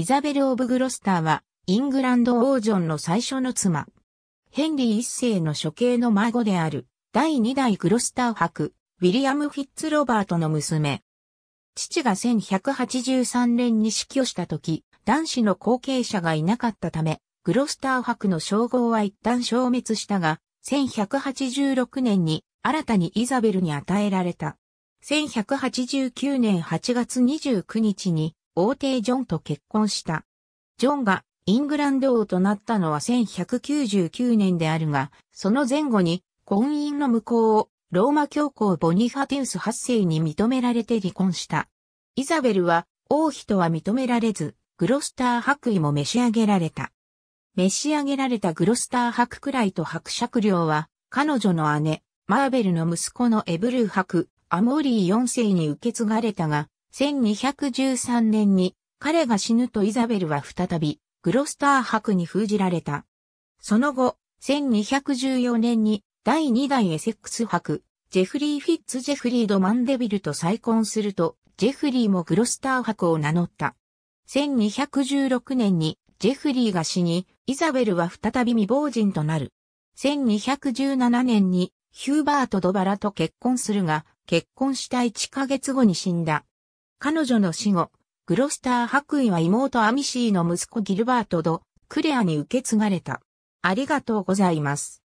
イザベル・オブ・グロスターは、イングランド王女の最初の妻。ヘンリー一世の処刑の孫である、第二代グロスター伯、ウィリアム・フィッツ・ロバートの娘。父が1183年に死去した時、男子の後継者がいなかったため、グロスター伯の称号は一旦消滅したが、1186年に新たにイザベルに与えられた。1189年8月29日に王帝ジョンと結婚した。ジョンがイングランド王となったのは1199年であるが、その前後に婚姻の無効をローマ教皇ボニファティウス8世に認められて離婚した。イザベルは王妃とは認められず、グロスター伯位も召し上げられた。召し上げられたグロスター伯くらいと伯爵領は、彼女の姉、マーベルの息子のエブルー伯、アモーリー4世に受け継がれたが、1213年に彼が死ぬとイザベルは再びグロスター博に封じられた。その後、1214年に第2代エセックス博、ジェフリー・フィッツ・ジェフリー・ド・マンデビルと再婚すると、ジェフリーもグロスター博を名乗った。1216年にジェフリーが死に、イザベルは再び未亡人となる。1217年にヒューバート・ドバラと結婚するが、結婚した1ヶ月後に死んだ。彼女の死後、グロスター白衣は妹アミシーの息子ギルバートド・クレアに受け継がれた。ありがとうございます。